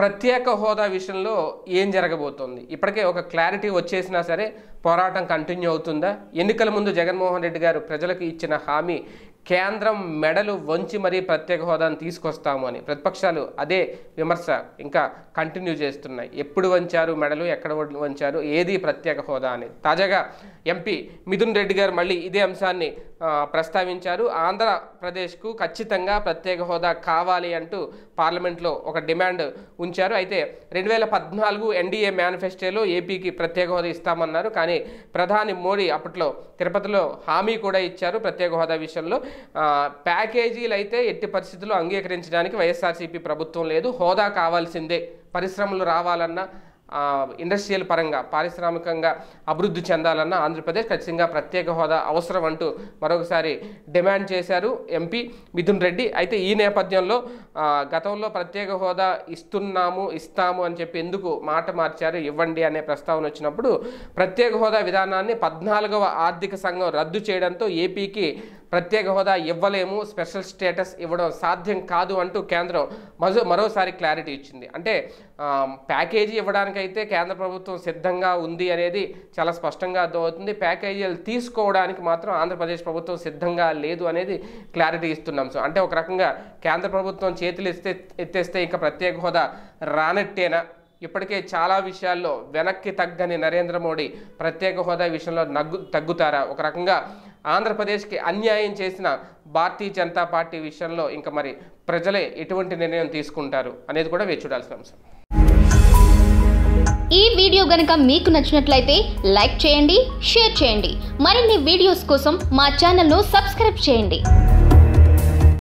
ప్రత్యేక హోదా విషయంలో ఏం జరగబోతోంది ఇప్పటికే ఒక క్లారిటీ వచ్చేసినా సరే పోరాటం కంటిన్యూ అవుతుందా ఎన్నికల ముందు జగన్మోహన్ రెడ్డి గారు ప్రజలకు ఇచ్చిన హామీ కేంద్రం మెడలు వంచి మరీ ప్రత్యేక హోదాను తీసుకొస్తాము అని ప్రతిపక్షాలు అదే విమర్శ ఇంకా కంటిన్యూ చేస్తున్నాయి ఎప్పుడు వంచారు మెడలు ఎక్కడ వంచారు ఏది ప్రత్యేక హోదా అని తాజాగా ఎంపీ మిథున్ రెడ్డి గారు మళ్ళీ ఇదే అంశాన్ని ప్రస్తావించారు ఆంధ్రప్రదేశ్కు ఖచ్చితంగా ప్రత్యేక హోదా కావాలి అంటూ పార్లమెంట్లో ఒక డిమాండ్ ఉంచారు అయితే రెండు వేల పద్నాలుగు ఎన్డీఏ మేనిఫెస్టోలో ఏపీకి ప్రత్యేక హోదా ఇస్తామన్నారు కానీ ప్రధాని మోడీ అప్పట్లో తిరుపతిలో హామీ కూడా ఇచ్చారు ప్రత్యేక హోదా విషయంలో ప్యాకేజీలు అయితే ఎట్టి పరిస్థితుల్లో అంగీకరించడానికి వైఎస్ఆర్సీపీ ప్రభుత్వం లేదు హోదా కావాల్సిందే పరిశ్రమలు రావాలన్నా ఇండస్ట్రియల్ పరంగా పారిశ్రామికంగా అభివృద్ధి చెందాలన్న ఆంధ్రప్రదేశ్ ఖచ్చితంగా ప్రత్యేక హోదా అవసరం అంటూ మరొకసారి డిమాండ్ చేశారు ఎంపీ మిథున్ రెడ్డి అయితే ఈ నేపథ్యంలో గతంలో ప్రత్యేక హోదా ఇస్తున్నాము ఇస్తాము అని చెప్పి ఎందుకు మాట మార్చారు ఇవ్వండి అనే ప్రస్తావన వచ్చినప్పుడు ప్రత్యేక హోదా విధానాన్ని పద్నాలుగవ ఆర్థిక సంఘం రద్దు చేయడంతో ఏపీకి ప్రత్యేక హోదా ఇవ్వలేము స్పెషల్ స్టేటస్ ఇవ్వడం సాధ్యం కాదు అంటూ కేంద్రం మరో మరోసారి క్లారిటీ ఇచ్చింది అంటే ప్యాకేజీ ఇవ్వడానికైతే కేంద్ర ప్రభుత్వం సిద్ధంగా ఉంది అనేది చాలా స్పష్టంగా అర్థమవుతుంది ప్యాకేజీలు తీసుకోవడానికి మాత్రం ఆంధ్రప్రదేశ్ ప్రభుత్వం సిద్ధంగా లేదు అనేది క్లారిటీ ఇస్తున్నాం సో అంటే ఒక రకంగా కేంద్ర ప్రభుత్వం చేతులు ఎత్తే ఎత్తేస్తే ఇంకా ప్రత్యేక హోదా రానట్టేనా ఇప్పటికే చాలా విషయాల్లో వెనక్కి తగ్గని నరేంద్ర మోడీ ప్రత్యేక హోదా విషయంలో నగ్గు తగ్గుతారా ఒక రకంగా ఆంధ్రప్రదేశ్కి అన్యాయం చేసిన భారతీయ జనతా పార్టీ విషయంలో ఇంకా మరి ప్రజలే ఎటువంటి నిర్ణయం తీసుకుంటారు అనేది కూడా వేచి చూడాల్సిన అంశం ఈ వీడియో గనక మీకు నచ్చినట్లయితే లైక్ చేయండి షేర్ చేయండి మరిన్ని వీడియోస్ కోసం మా ఛానల్ను సబ్స్క్రైబ్ చేయండి